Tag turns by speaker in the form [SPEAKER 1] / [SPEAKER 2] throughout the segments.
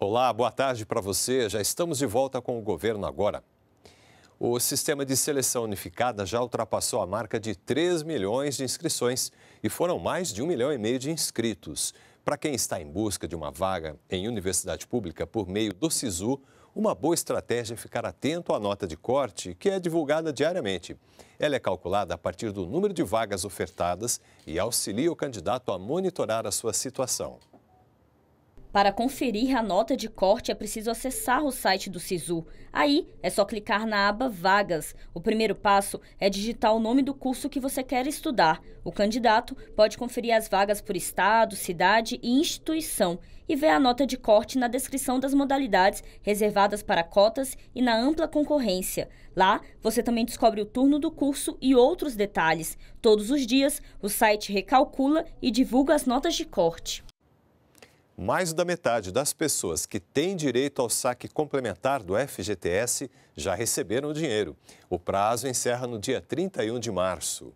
[SPEAKER 1] Olá, boa tarde para você. Já estamos de volta com o governo agora. O sistema de seleção unificada já ultrapassou a marca de 3 milhões de inscrições e foram mais de 1 milhão e meio de inscritos. Para quem está em busca de uma vaga em universidade pública por meio do SISU, uma boa estratégia é ficar atento à nota de corte, que é divulgada diariamente. Ela é calculada a partir do número de vagas ofertadas e auxilia o candidato a monitorar a sua situação.
[SPEAKER 2] Para conferir a nota de corte, é preciso acessar o site do SISU. Aí é só clicar na aba Vagas. O primeiro passo é digitar o nome do curso que você quer estudar. O candidato pode conferir as vagas por estado, cidade e instituição e ver a nota de corte na descrição das modalidades reservadas para cotas e na ampla concorrência. Lá, você também descobre o turno do curso e outros detalhes. Todos os dias, o site recalcula e divulga as notas de corte
[SPEAKER 1] mais da metade das pessoas que têm direito ao saque complementar do FGTS já receberam o dinheiro. O prazo encerra no dia 31 de março.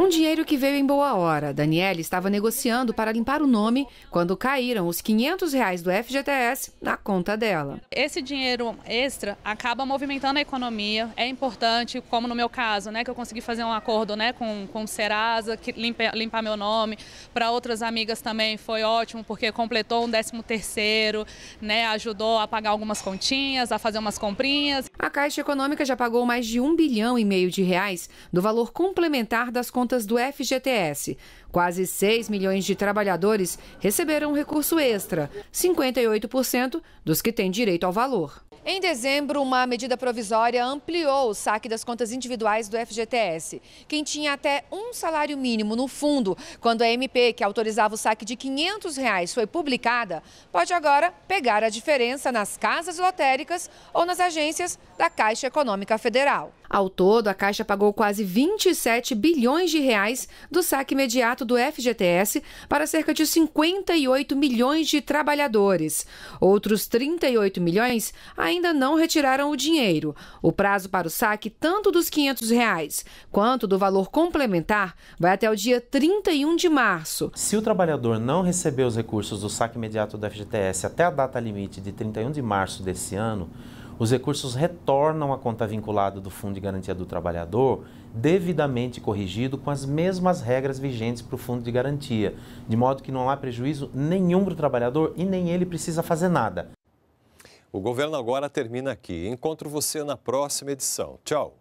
[SPEAKER 1] Um
[SPEAKER 3] dinheiro que veio em boa hora. Daniela estava negociando para limpar o nome quando caíram os 500 reais do FGTS na conta dela.
[SPEAKER 4] Esse dinheiro extra acaba movimentando a economia. É importante, como no meu caso, né, que eu consegui fazer um acordo né, com, com o Serasa, que limpa, limpar meu nome. Para outras amigas também foi ótimo, porque completou um 13 terceiro, né, ajudou a pagar algumas continhas, a fazer umas comprinhas. A
[SPEAKER 3] Caixa Econômica já pagou mais de um bilhão e meio de reais do valor complementar das contas contas do FGTS. Quase 6 milhões de trabalhadores receberam recurso extra, 58% dos que têm direito ao valor. Em dezembro, uma medida provisória ampliou o saque das contas individuais do FGTS. Quem tinha até um salário mínimo no fundo, quando a MP, que autorizava o saque de R$ 500, reais, foi publicada, pode agora pegar a diferença nas casas lotéricas ou nas agências da Caixa Econômica Federal. Ao todo, a Caixa pagou quase 27 bilhões de reais do saque imediato do FGTS para cerca de 58 milhões de trabalhadores. Outros 38 milhões ainda não retiraram o dinheiro. O prazo para o saque, tanto dos R$ 500 reais quanto do valor complementar, vai até o dia
[SPEAKER 5] 31 de março. Se o trabalhador não receber os recursos do saque imediato do FGTS até a data limite de 31 de março desse ano, os recursos retornam à conta vinculada do Fundo de Garantia do Trabalhador, devidamente corrigido com as mesmas regras vigentes para o Fundo de Garantia, de modo que não há prejuízo nenhum para o trabalhador e nem ele precisa fazer nada.
[SPEAKER 1] O governo agora termina aqui. Encontro você na próxima edição. Tchau.